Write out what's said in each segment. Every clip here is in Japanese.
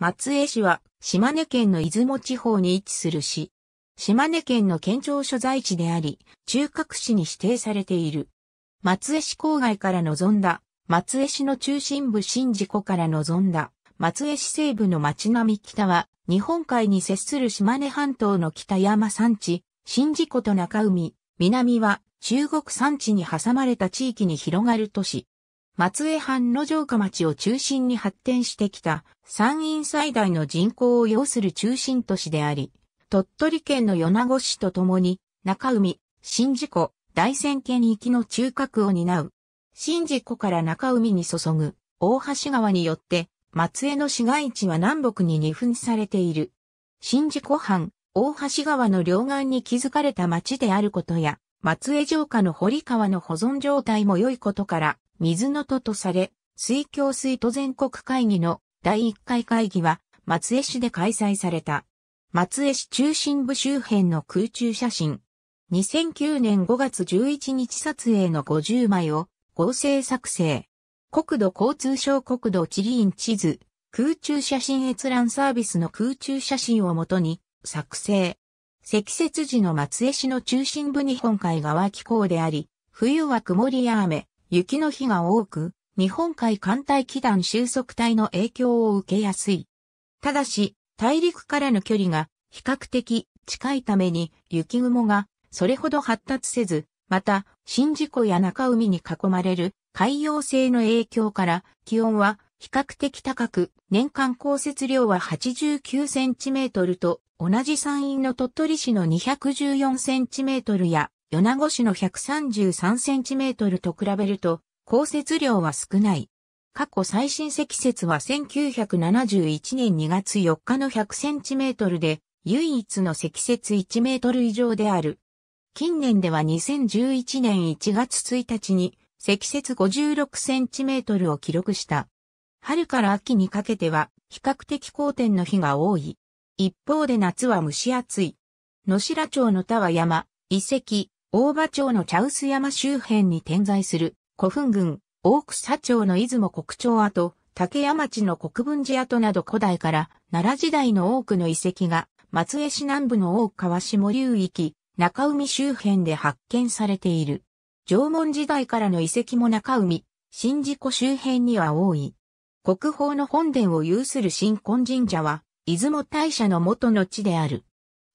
松江市は島根県の出雲地方に位置する市。島根県の県庁所在地であり、中核市に指定されている。松江市郊外から望んだ、松江市の中心部新事故から望んだ、松江市西部の町並み北は、日本海に接する島根半島の北山山地、新事故と中海、南は中国山地に挟まれた地域に広がる都市。松江藩の城下町を中心に発展してきた山陰最大の人口を要する中心都市であり、鳥取県の米子市とともに中海、宍道湖、大仙県行きの中核を担う。宍道湖から中海に注ぐ大橋川によって松江の市街地は南北に二分されている。宍道湖畔、大橋川の両岸に築かれた町であることや、松江城下の堀川の保存状態も良いことから、水の都とされ、水郷水都全国会議の第1回会議は松江市で開催された。松江市中心部周辺の空中写真。2009年5月11日撮影の50枚を合成作成。国土交通省国土地理院地図、空中写真閲覧サービスの空中写真をもとに作成。積雪時の松江市の中心部日本海側気候であり、冬は曇りや雨、雪の日が多く、日本海艦隊機団収束帯の影響を受けやすい。ただし、大陸からの距離が比較的近いために雪雲がそれほど発達せず、また、新事故や中海に囲まれる海洋性の影響から気温は比較的高く、年間降雪量は89センチメートルと同じ山陰の鳥取市の214センチメートルや米子市の 133cm と比べると、降雪量は少ない。過去最新積雪は1971年2月4日の 100cm で、唯一の積雪1メートル以上である。近年では2011年1月1日に積雪56センチメートルを記録した。春から秋にかけては比較的好天の日が多い。一方で夏は蒸し暑い。野白町の田は山、遺跡、大場町の茶臼山周辺に点在する古墳群、大草町の出雲国町跡、竹山町の国分寺跡など古代から奈良時代の多くの遺跡が松江市南部の大川下流域、中海周辺で発見されている。縄文時代からの遺跡も中海、新道湖周辺には多い。国宝の本殿を有する新婚神社は、出雲大社の元の地である。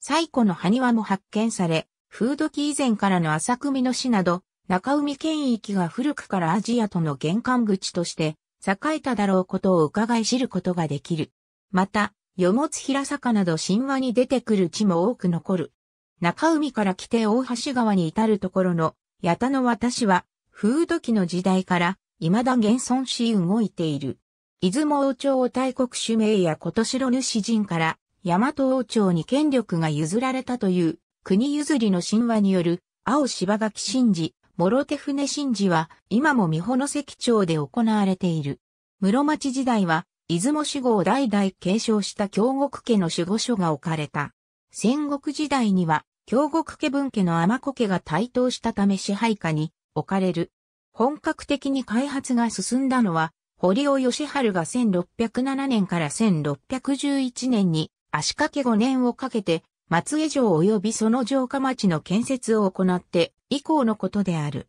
最古の埴輪も発見され、風土期以前からの浅組の市など、中海県域が古くからアジアとの玄関口として栄えただろうことを伺い知ることができる。また、与物平坂など神話に出てくる地も多く残る。中海から来て大橋川に至るところの、八田の私は、風土期の時代から、未だ現存し動いている。出雲王朝を大国主名や琴城主人から、大和王朝に権力が譲られたという国譲りの神話による、青柴垣神事、諸手船神事は、今も三保関町で行われている。室町時代は、出雲守護を代々継承した京極家の守護所が置かれた。戦国時代には、京極家分家の天子家が台頭したため支配下に置かれる。本格的に開発が進んだのは、堀尾義春が1607年から1611年に足掛け5年をかけて松江城及びその城下町の建設を行って以降のことである。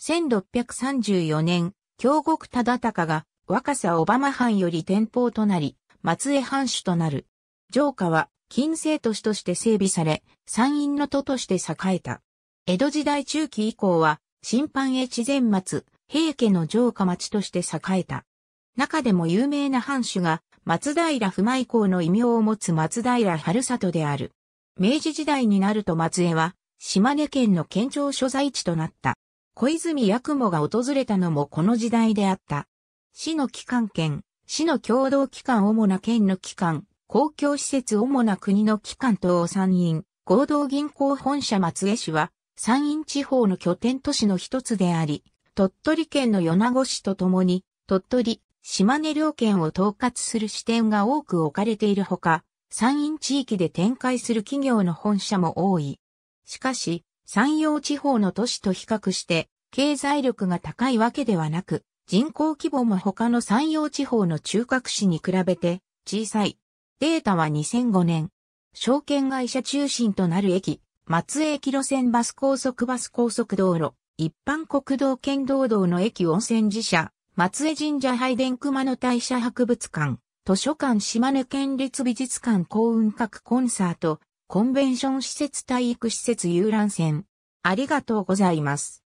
1634年、京極忠敬が若狭小浜藩より天保となり、松江藩主となる。城下は近世都市として整備され、山陰の都として栄えた。江戸時代中期以降は、新藩越前松、平家の城下町として栄えた。中でも有名な藩主が、松平不昧公の異名を持つ松平春里である。明治時代になると松江は、島根県の県庁所在地となった。小泉八雲が訪れたのもこの時代であった。市の機関県、市の共同機関主な県の機関、公共施設主な国の機関等を参院、合同銀行本社松江市は、山陰地方の拠点都市の一つであり、鳥取県の米子市とともに、鳥取、島根両県を統括する支店が多く置かれているほか、山陰地域で展開する企業の本社も多い。しかし、山陽地方の都市と比較して経済力が高いわけではなく、人口規模も他の山陽地方の中核市に比べて小さい。データは2005年、証券会社中心となる駅、松江駅路線バス高速バス高速道路、一般国道県道道の駅温泉寺社、松江神社拝殿熊野大社博物館、図書館島根県立美術館幸運閣コンサート、コンベンション施設体育施設遊覧船。ありがとうございます。